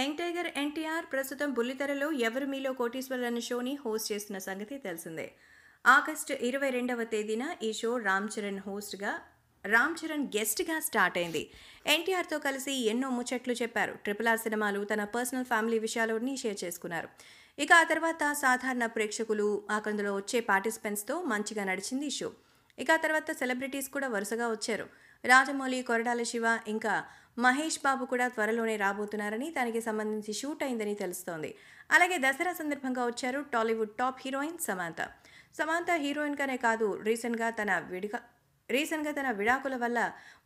young tiger NTR ప్రస్తుతం బుల్లితెరలో ఎవరు మీలో కోటీశ్వర్ అనే షోని హోస్ట్ చేస్తున్న సంగతి తెలిసిందే ఆగస్టు ఇరవై రెండవ తేదీన ఈ షో రామ్ చరణ్ హోస్ట్గా రామ్ చరణ్ గెస్ట్గా స్టార్ట్ అయింది ఎన్టీఆర్తో కలిసి ఎన్నో ముచ్చట్లు చెప్పారు ట్రిపుల్ ఆర్ సినిమాలు తన పర్సనల్ ఫ్యామిలీ విషయాలన్నీ షేర్ చేసుకున్నారు ఇక ఆ తర్వాత సాధారణ ప్రేక్షకులు ఆకందులో వచ్చే పార్టిసిపెంట్స్తో మంచిగా నడిచింది ఈ షో ఇక ఆ తర్వాత సెలబ్రిటీస్ కూడా వరుసగా వచ్చారు రాజమౌళి కొరడాల శివ ఇంకా మహేష్ బాబు కూడా త్వరలోనే రాబోతున్నారని దానికి సంబంధించి షూట్ అయిందని తెలుస్తోంది అలాగే దసరా సందర్భంగా వచ్చారు టాలీవుడ్ టాప్ హీరోయిన్ సమాంత సమాంత హీరోయిన్గానే కాదు రీసెంట్గా తన విడిగా రీసెంట్గా తన విడాకుల వల్ల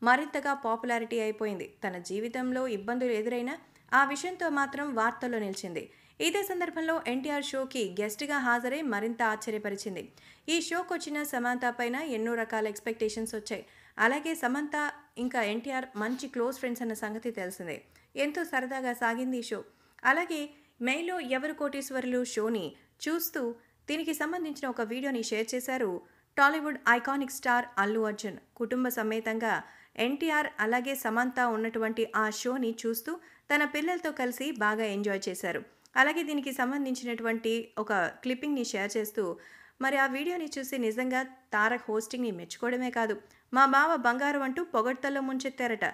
మరింతగా పాపులారిటీ అయిపోయింది తన జీవితంలో ఇబ్బందులు ఎదురైనా ఆ విషయంతో మాత్రం వార్తల్లో నిలిచింది ఇదే సందర్భంలో ఎన్టీఆర్ షోకి గెస్ట్గా హాజరై మరింత ఆశ్చర్యపరిచింది ఈ షోకు వచ్చిన సమంత పైన ఎన్నో రకాల ఎక్స్పెక్టేషన్స్ వచ్చాయి అలాగే సమంత ఇంకా ఎన్టీఆర్ మంచి క్లోజ్ ఫ్రెండ్స్ అన్న సంగతి తెలిసిందే ఎంతో సరదాగా సాగింది ఈ షో అలాగే మేలో ఎవరు కోటీశ్వరులు షోని చూస్తూ దీనికి సంబంధించిన ఒక వీడియోని షేర్ చేశారు టాలీవుడ్ ఐకానిక్ స్టార్ అల్లు అర్జున్ కుటుంబ సమేతంగా ఎన్టీఆర్ అలాగే సమంత ఉన్నటువంటి ఆ షోని చూస్తూ తన పిల్లలతో కలిసి బాగా ఎంజాయ్ చేశారు అలాగే దీనికి సంబంధించినటువంటి ఒక క్లిప్పింగ్ని షేర్ చేస్తూ మరి ఆ వీడియోని చూసి నిజంగా తారక్ హోస్టింగ్ని మెచ్చుకోవడమే కాదు మా బావ బంగారం అంటూ పొగడ్తల్లో ముంచెత్తారట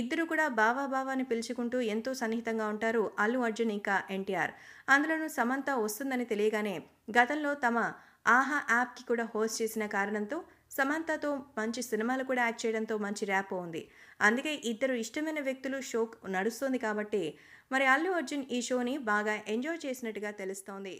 ఇద్దరు కూడా బావా బావా అని పిలుచుకుంటూ ఎంతో సన్నిహితంగా ఉంటారు అల్లు అర్జున్ ఇంకా ఎన్టీఆర్ అందులోనూ సమంత వస్తుందని తెలియగానే గతంలో తమ ఆహా యాప్కి కూడా హోస్ట్ చేసిన కారణంతో సమంతతో మంచి సినిమాలు కూడా యాక్ట్ చేయడంతో మంచి ర్యాప్ ఉంది అందుకే ఇద్దరు ఇష్టమైన వ్యక్తులు షో నడుస్తుంది కాబట్టి మరి అల్లు అర్జున్ ఈ షోని బాగా ఎంజాయ్ చేసినట్టుగా తెలుస్తోంది